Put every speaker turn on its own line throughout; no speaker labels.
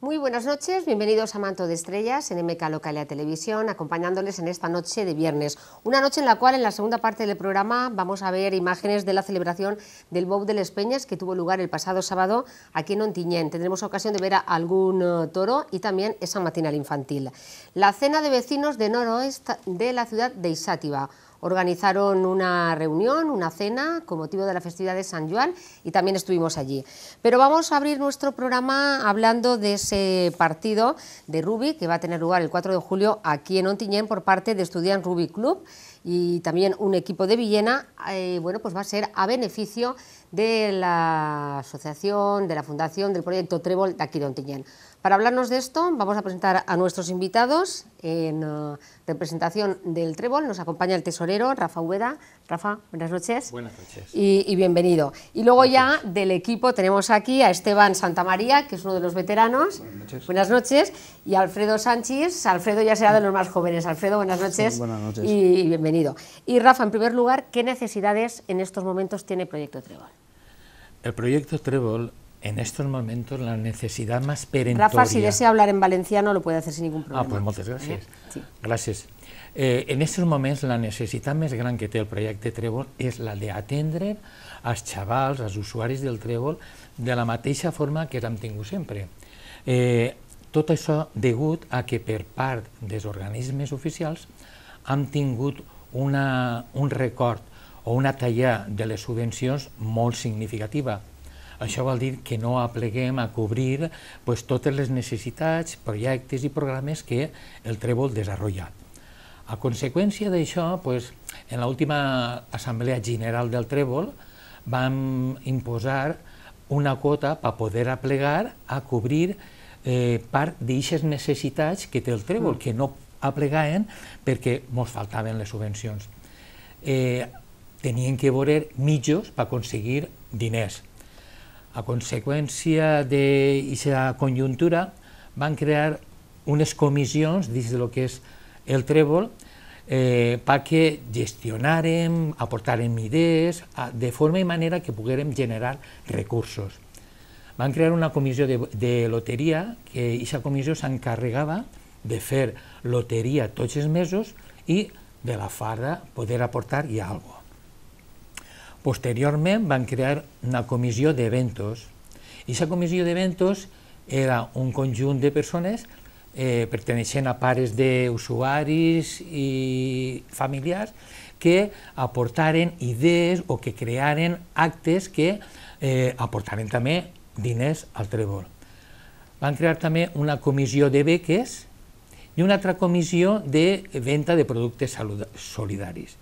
Muy buenas noches, bienvenidos a Manto de Estrellas en MK Localia Televisión, acompañándoles en esta noche de viernes. Una noche en la cual, en la segunda parte del programa, vamos a ver imágenes de la celebración del Bob de Les Peñas que tuvo lugar el pasado sábado aquí en Ontiñén. Tendremos ocasión de ver a algún eh, toro y también esa matinal infantil. La cena de vecinos de noroeste de la ciudad de Isátiva organizaron una reunión, una cena con motivo de la festividad de San Juan y también estuvimos allí. Pero vamos a abrir nuestro programa hablando de ese partido de rugby que va a tener lugar el 4 de julio aquí en Ontinyent por parte de Estudiant Rugby Club y también un equipo de Villena, eh, bueno, pues va a ser a beneficio de la asociación, de la fundación, del proyecto Trébol de aquí de Para hablarnos de esto, vamos a presentar a nuestros invitados. En eh, representación del Trébol nos acompaña el tesorero Rafa Ueda. Rafa, buenas noches. Buenas noches. Y, bienvenido. Y luego ya del equipo tenemos aquí a Esteban Santamaría, que es uno de los veteranos. Buenas noches. Y Alfredo Sánchez. Alfredo ya será de los más jóvenes. Alfredo, buenas noches. buenas noches. y bienvenido. bienvenido. Y Rafa, en primer lugar, ¿qué necesidades en estos momentos tiene el Proyecto Trébol?
El Proyecto Trébol, en estos momentos, la necesidad más perentoria... Rafa, si desea
hablar en valenciano, lo puede hacer sin ningún ah, problema. Ah, pues muchas gracias. Eh?
Sí. Gracias. Eh, en aquests moments la necessitat més gran que té el projecte Trébol és la de los chavales, xavals, els usuaris del Trébol, de la mateixa forma que hem tingut sempre. Eh, tot això degut a que per part los organismes oficials han tingut una, un record o una talla de les subvencions molt significativa. Això vol dir que no apleguem a cobrir pues, totes les necessitats, projectes i programes que el Trèvol desenvolupa. A conseqüència d'això, pues, en l'última Assemblea General del Trèvol vam imposar una quota per poder aplegar a cobrir eh, part d'aixes necessitats que té el Trèvol, mm. que no aplegaven perquè ens faltaven les subvencions. Eh, tenien que veure mitjos per aconseguir diners. A conseqüència d'aquesta conjuntura van crear unes comissions dins del que és el trèvol eh, perquè gestionàrem, aportàrem idees, de forma i manera que poguérem generar recursos. Van crear una comissió de, de loteria, que aquesta comissió s'encarregava de fer loteria tots els mesos i de la farda poder aportar hi ha alguna cosa. Posteriorment van crear una comissió d'eventos. I aquesta comissió d'eventos era un conjunt de persones eh, perteneixent a pares d'usuaris i familiars que aportaren idees o que crearen actes que eh, aportaren també diners al trebol. Van crear també una comissió de beques i una altra comissió de venda de productes solidaris.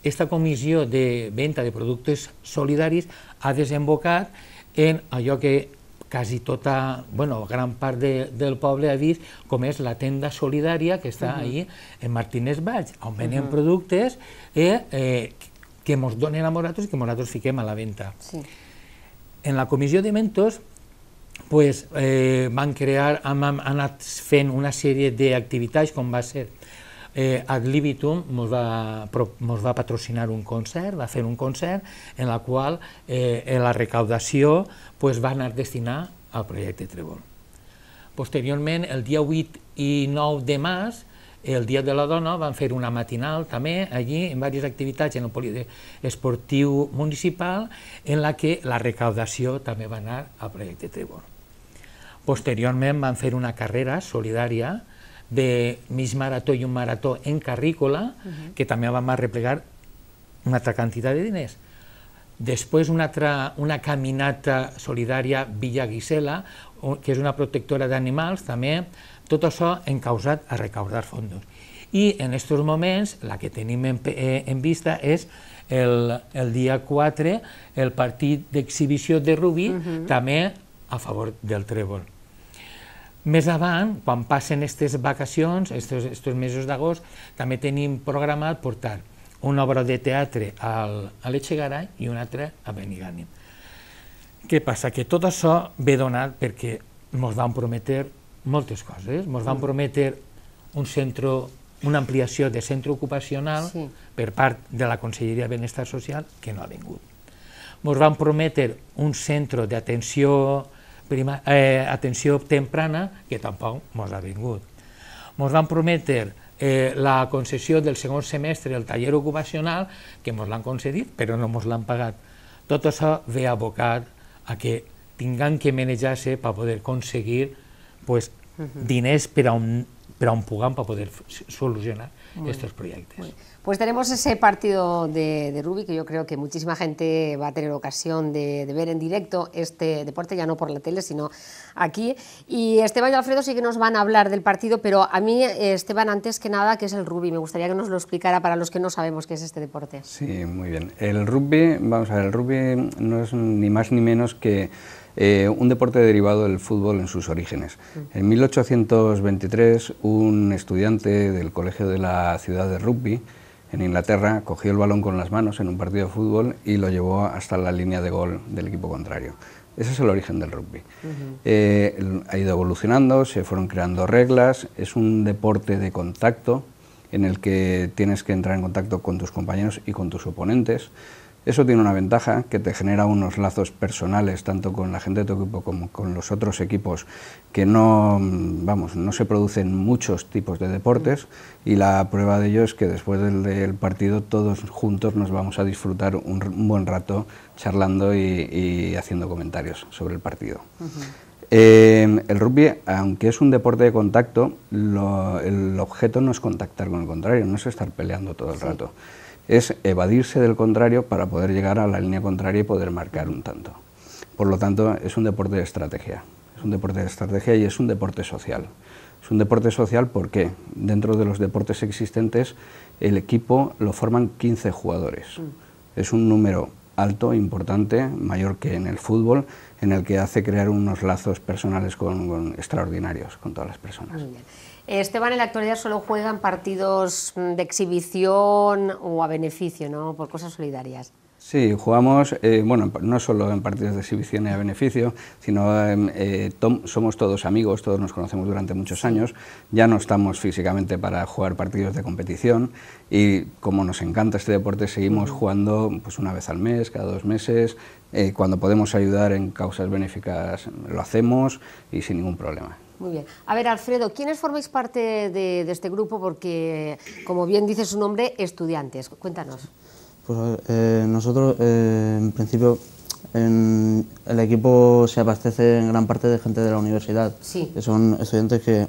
Aquesta comissió de venda de productes solidaris ha desembocat en allò que quasi tota, bueno, gran part de, del poble ha vist com és la tenda solidària que està uh -huh. ahí en Martínez Valls, on venen uh -huh. productes eh, eh, que ens donen a nosaltres i que nosaltres fiquem a la venda. Sí. En la comissió de mentors pues, eh, van crear, han, han anat fent una sèrie d'activitats com va ser eh, Ad Libitum ens va, mos va patrocinar un concert, va fer un concert en la qual eh, en la recaudació pues, va anar destinar al projecte Trebol. Posteriorment, el dia 8 i 9 de març, el Dia de la Dona van fer una matinal també allí en diverses activitats en el poliesportiu eh, municipal en la que la recaudació també va anar al projecte Trevor. Posteriorment van fer una carrera solidària de mig marató i un marató en carrícola, uh -huh. que també vam arreplegar una altra quantitat de diners. Després una, altra, una caminata solidària Villa Gisela, que és una protectora d'animals, també tot això causat a recaudar fons. I en aquests moments la que tenim en, eh, en vista és el, el dia 4 el partit d'exhibició de Rubí, uh mhm. -huh. també a favor del trèvol. Més avant, quan passen aquestes vacacions, aquests mesos d'agost, també tenim programat portar una obra de teatre al, a l'Etxegaray i una altra a Benigànim. Què passa? Que tot això ve donat perquè ens van prometer moltes coses. Ens van mm. prometre un centre, una ampliació de centre ocupacional sí. per part de la Conselleria de Benestar Social, que no ha vingut. Ens van prometre un centre d'atenció eh, atenció temprana, que tampoc ens ha vingut. Ens van prometre eh, la concessió del segon semestre del taller ocupacional, que ens l'han concedit, però no ens l'han pagat. Tot això ve abocat a que tinguem que manejar-se per poder aconseguir pues, dinés pero un pugán para un poder solucionar estos proyectos.
Pues tenemos ese partido de, de, rugby que yo creo que muchísima gente va a tener ocasión de, ver en directo este deporte, ya no por la tele, sino aquí. Y Esteban y Alfredo sí que nos van a hablar del partido, pero a mí, Esteban, antes que nada, ¿qué es el rugby? Me gustaría que nos lo explicara para los que no sabemos qué es este deporte. Sí,
muy bien. El rugby, vamos a ver, el rugby no es ni más ni menos que eh, un deporte derivado del fútbol en sus orígenes. Mm. En 1823, un estudiante del colegio de la ciudad de Rugby, en Inglaterra, cogió el balón con las manos en un partido de fútbol y lo llevó hasta la línea de gol del equipo contrario. Ese es el origen del rugby. Eh, ha ido evolucionando, se fueron creando reglas, es un deporte de contacto en el que tienes que entrar en contacto con tus compañeros y con tus oponentes. Eso tiene una ventaja que te genera unos lazos personales tanto con la gente de tu equipo como con los otros equipos que no, vamos, no se producen muchos tipos de deportes y la prueba de ello es que después del, partido todos juntos nos vamos a disfrutar un, buen rato charlando y, haciendo comentarios sobre el partido. Em, el rugby, aunque es un deporte de contacto, el objeto no es contactar con el contrario, no es estar peleando todo el rato es evadirse del contrario para poder llegar a la línea contraria y poder marcar un tanto. Por lo tanto, es un deporte de estrategia. Es un deporte de estrategia y es un deporte social. Es un deporte social porque dentro de los deportes existentes el equipo lo forman 15 jugadores. Mm. Es un número alto, importante, mayor que en el fútbol, en el que hace crear unos lazos personales extraordinarios con todas las personas.
Esteban, en la actualidad solo juegan partidos mm, de exhibición o a beneficio, ¿no? Por cosas solidarias.
Sí, jugamos, eh, bueno, no solo en partidos de exhibición y a beneficio, sino eh, somos todos amigos, todos nos conocemos durante muchos años, ya no estamos físicamente para jugar partidos de competición y como nos encanta este deporte seguimos jugando pues una vez al mes, cada dos meses, eh, cuando podemos ayudar en causas benéficas lo hacemos y sin ningún problema.
Muy bien. A ver, Alfredo, ¿quiénes formáis parte de, este grupo? Porque, como bien dice su nombre, estudiantes. Cuéntanos.
Pues eh, nosotros, eh, en principio, en, el equipo se abastece en gran parte de gente de la universidad, sí. son estudiantes que,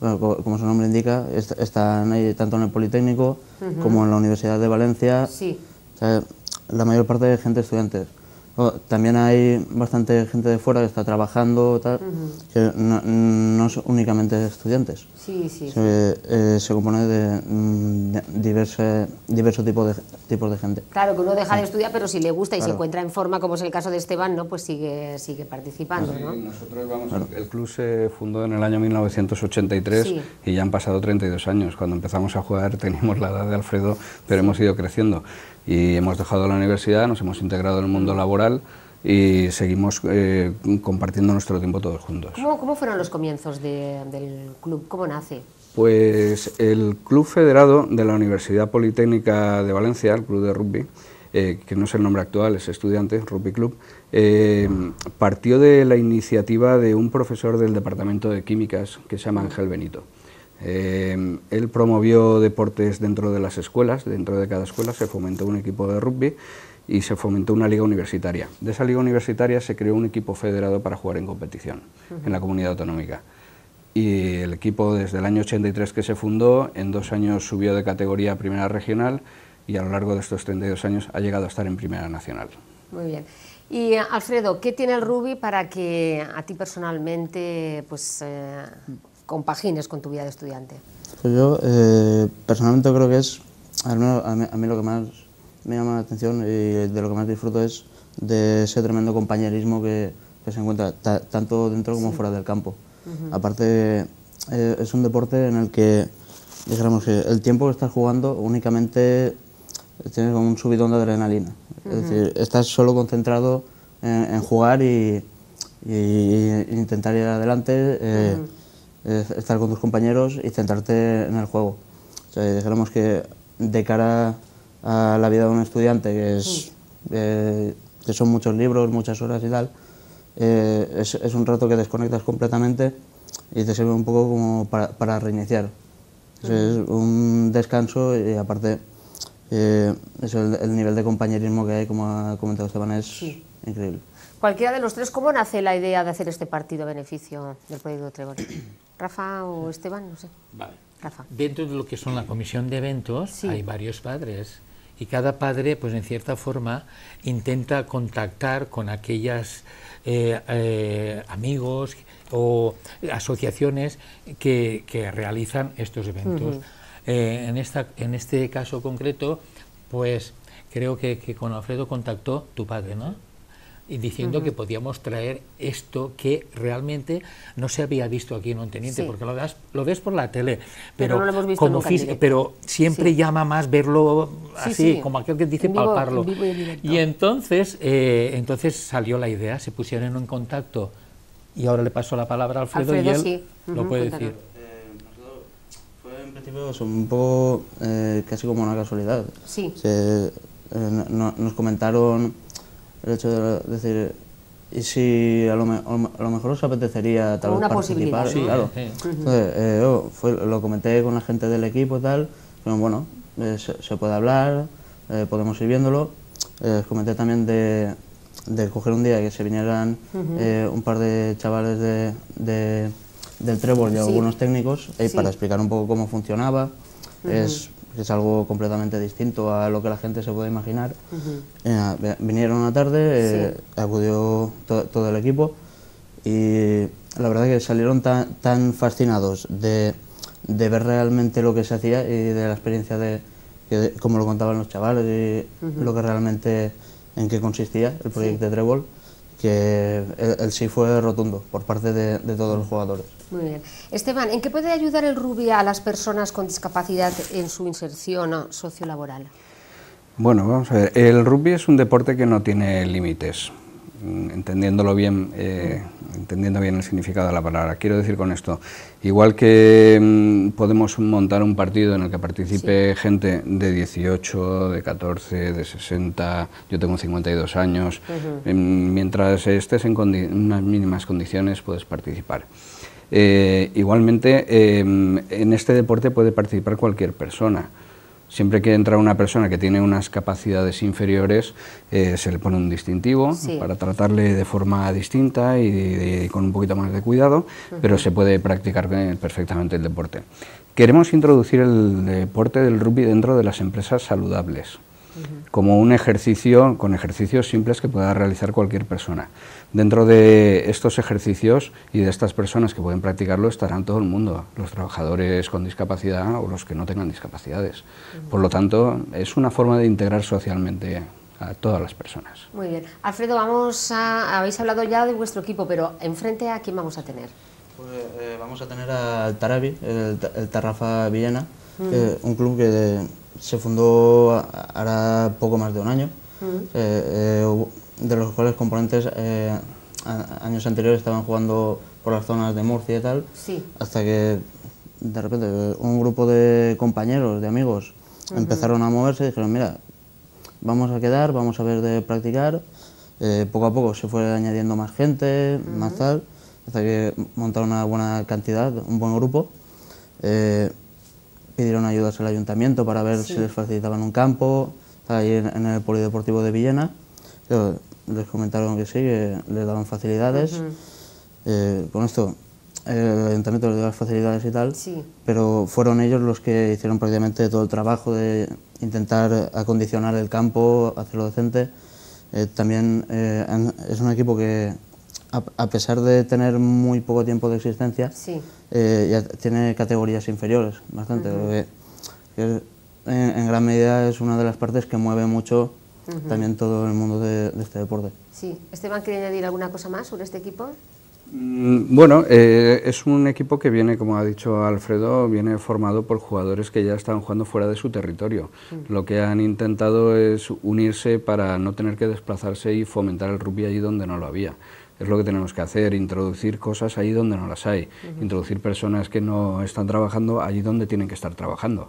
como su nombre indica, están ahí tanto en el Politécnico como en la Universidad de Valencia. Sí. la mayor parte de gente estudiantes. Oh, también hay bastante gente de fuera que está trabajando, que no, únicamente estudiantes.
Sí, sí. Se,
eh, compone de, diversos mm, tipos de, tipos de gente.
Claro, que uno deja de estudiar, pero si le gusta y se encuentra en forma, como es el caso de Esteban, ¿no? pues sigue, sigue participando. Pues ¿no? nosotros vamos, El
club se fundó en el año 1983 y ya han pasado 32 años. Cuando empezamos a jugar teníamos la edad de Alfredo, pero hemos ido creciendo y hemos dejado la universidad, nos hemos integrado en el mundo laboral y seguimos eh, compartiendo nuestro tiempo todos juntos.
¿Cómo, fueron los comienzos del club? ¿Cómo nace?
Pues el Club Federado de la Universidad Politécnica de Valencia, el Club de Rugby, eh, que no es el nombre actual, es estudiante, Rugby Club, eh, partió de la iniciativa de un profesor del Departamento de Químicas que se llama Ángel Benito. Em, él promovió deportes dentro de las escuelas, dentro de cada escuela se fomentó un equipo de rugby y se fomentó una liga universitaria. De esa liga universitaria se creó un equipo federado para jugar en competición en la comunidad autonómica. Y el equipo desde el año 83 que se fundó, en dos años subió de categoría a primera regional y a lo largo de estos 32 años ha llegado a estar en primera nacional.
Muy bien. Y Alfredo, ¿qué tiene el Ruby para que a ti personalmente pues, eh, compagines con tu vida de estudiante?
Pues yo eh, personalmente creo que es, al menos a mí, lo que más me llama la atención y de lo que más disfruto es de ese tremendo compañerismo que, se encuentra tanto dentro como fuera del campo. Aparte, eh, es un deporte en el que, dijéramos que el tiempo que estás jugando únicamente tienes como un subidón de adrenalina. Es decir, estás solo concentrado en, jugar y, intentar ir adelante, eh, eh, estar con tus compañeros y centrarte en el juego. O sea, dijéramos que de cara a la vida de un estudiante, que, es, eh, que son muchos libros, muchas horas y tal, es, un rato que desconectas completamente y te sirve un poco como para, reiniciar. Es un descanso y aparte eh, el, nivel de compañerismo que hay, como ha comentado Esteban, es
increíble.
Cualquiera de los tres, ¿cómo nace la idea de hacer este partido a beneficio del proyecto de Trevor? Rafa o Esteban, no sé. Rafa.
Dentro de lo que son la comisión de eventos, hay varios padres y cada padre, pues en cierta forma, intenta contactar con aquellas eh, eh, amigos o asociaciones que, realizan estos eventos. Eh, en, esta, en este caso concreto, pues creo que, que con Alfredo contactó tu padre, ¿no? Y diciendo que podíamos traer esto que realmente no se había visto aquí en un teniente, porque lo, lo ves por la tele, pero, como pero siempre llama más verlo así, como aquel que dice palparlo. y, entonces, eh, entonces salió la idea, se pusieron en contacto y ahora le paso la palabra a Alfredo, y él lo puede decir
son un poco eh, casi como una casualidad. Sí. Eh, nos comentaron el hecho de decir, y si a lo, mejor os apetecería tal vez participar, Entonces, eh, lo comenté con la gente del equipo y tal, pero bueno, se, puede hablar, podemos ir viéndolo. comenté también de, escoger coger un día que se vinieran un par de chavales de del trébol y algunos técnicos eh, para explicar un poco cómo funcionaba. es, es, algo completamente distinto a lo que la gente se puede imaginar. Eh, vinieron una tarde, eh, acudió todo el equipo y la verdad que salieron tan, tan fascinados de, de, ver realmente lo que se hacía y de la experiencia de, como cómo lo contaban los chavales y lo que realmente en qué consistía el proyecto de Trébol que el, sí fue rotundo por parte de, todos
los jugadores.
Muy bien. Esteban, ¿en qué puede ayudar el rugby a las personas con discapacidad en su inserción sociolaboral?
Bueno, vamos a ver, el rugby es un deporte que no tiene límites. Mm, entendiéndolo bien, eh, entendiendo bien el significado de la palabra. Quiero decir con esto, igual que mm, podemos montar un partido en el que participe gente de 18, de 14, de 60, yo tengo 52 años, em, mientras estés en unas mínimas condiciones puedes participar. Eh, igualmente, em, en este deporte puede participar cualquier persona. Siempre que entra una persona que tiene unas capacidades inferiores, eh, se le pone un distintivo para tratarle de forma distinta y, con un poquito más de cuidado, pero se puede practicar perfectamente el deporte. Queremos introducir el deporte del rugby dentro de las empresas saludables, como un ejercicio con ejercicios simples que pueda realizar cualquier persona dentro de estos ejercicios y de estas personas que pueden practicarlo estarán todo el mundo, los trabajadores con discapacidad o los que no tengan discapacidades. Por lo tanto, es una forma de integrar socialmente a todas las personas.
Muy bien. Alfredo, vamos a, habéis hablado ya de vuestro equipo, pero enfrente a quién vamos a tener. Pues,
eh, vamos a tener al Tarabi, el, Tarrafa Villena, eh, un club que se fundó ahora poco más de un año de los cuales componentes eh, años anteriores estaban jugando por las zonas de Murcia y tal, hasta que de repente un grupo de compañeros, de amigos, empezaron a moverse y dijeron, mira, vamos a quedar, vamos a ver de practicar, eh, poco a poco se fue añadiendo más gente, más tal, hasta que montaron una buena cantidad, un buen grupo. Eh, pidieron ayudas al ayuntamiento para ver si les facilitaban un campo, ahí en el Polideportivo de Villena les comentaron que sí, que les daban facilidades. Eh, con esto, el ayuntamiento les dio las facilidades y tal, pero fueron ellos los que hicieron prácticamente todo el trabajo de intentar acondicionar el campo, hacerlo decente. Eh, también eh, es un equipo que, a, pesar de tener muy poco tiempo de existencia, ya tiene categorías inferiores, bastante. en gran medida es una de las partes que mueve mucho también todo el mundo de,
este deporte.
Sí. Esteban, ¿quiere añadir alguna cosa más sobre este equipo? Mm,
bueno, eh, es un equipo que viene, como ha dicho Alfredo, viene formado por jugadores que ya están jugando fuera de su territorio. Mm. Lo que han intentado es unirse para no tener que desplazarse y fomentar el rugby allí donde no lo había es lo que tenemos que hacer, introducir cosas ahí donde no las hay, introducir personas que no están trabajando allí donde tienen que estar trabajando.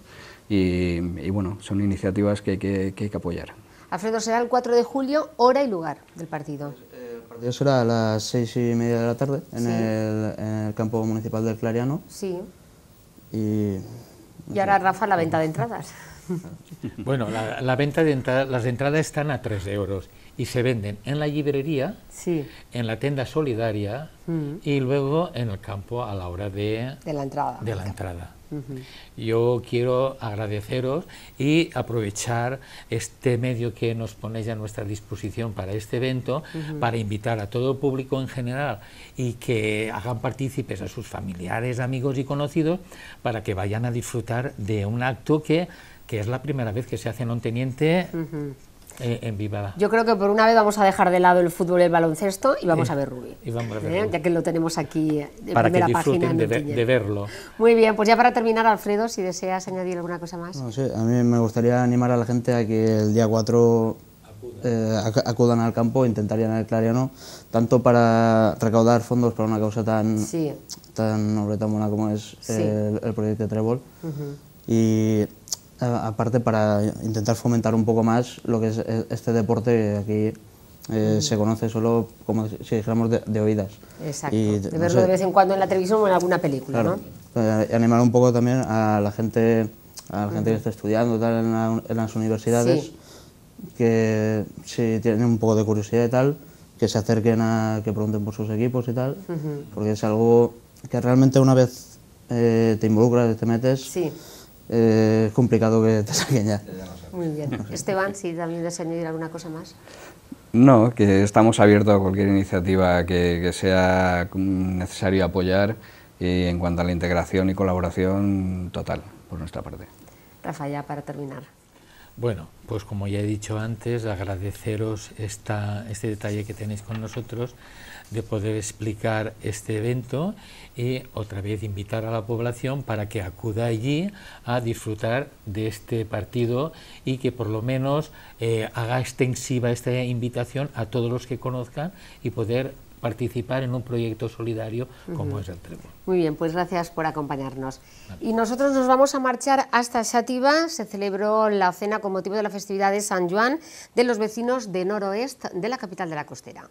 Y, bueno, son iniciativas que, hay que apoyar.
Alfredo, será el 4 de julio, hora y lugar del partido. Pues, eh,
el partido será a las 6 y media de la tarde en, el,
campo municipal del Clariano. Sí. Y,
ahora, Rafa, la venta de entradas.
Bueno, la, venta de entradas, las entradas están a 3 euros y se venden en la librería, en la tienda solidaria mm. y luego en el campo a la hora de,
de la entrada. De la
entrada. Yo quiero agradeceros y aprovechar este medio que nos ponéis a nuestra disposición para este evento, para invitar a todo el público en general y que hagan partícipes a sus familiares, amigos y conocidos para que vayan a disfrutar de un acto que, que es la primera vez que se hace en un teniente eh,
Yo creo que por una vez vamos a dejar de lado el fútbol y el baloncesto y vamos a ver Rubio. ¿Eh? Ya que lo tenemos aquí en para primera que página. de, verlo. Muy bien, pues ya para terminar, Alfredo, si deseas añadir alguna cosa más. a
mí me gustaría animar a la gente a que el día 4 eh, acudan al campo, intentarían el Clariano, tanto para recaudar fondos para una causa tan, tan noble, tan buena como es el, proyecto Trébol. Y aparte para intentar fomentar un poco más lo que es eh, este deporte aquí eh, se conoce solo como si dijéramos de, oídas. Exacto, de verlo de vez
en cuando en la televisión o en alguna película, ¿no?
Eh, animar un poco también a la gente, a la gente que está estudiando en, las universidades, que si tienen un poco de curiosidad y tal, que se acerquen a que pregunten por sus equipos y tal, porque es algo que realmente una vez te involucras, te metes, sí es eh, complicado que te
Muy bien. Esteban, si también deseas añadir alguna cosa más.
No, que estamos abiertos a cualquier iniciativa que, que sea necesario apoyar y en cuanto a la integración y colaboración total por nuestra parte.
Rafa, ya para terminar.
Bueno, pues como ya he dicho antes, agradeceros este detalle que tenéis con nosotros de poder explicar este evento y otra vez invitar a la población para que acuda allí a disfrutar de este partido y que por lo menos eh, haga extensiva esta invitación a todos los que conozcan y poder participar en un proyecto solidario como es el
Tremor. Muy bien, pues gracias por acompañarnos. Y nosotros nos vamos a marchar hasta Xativa. Se celebró la cena con motivo de la festividad de San Juan de los vecinos de noroeste de la capital de la costera.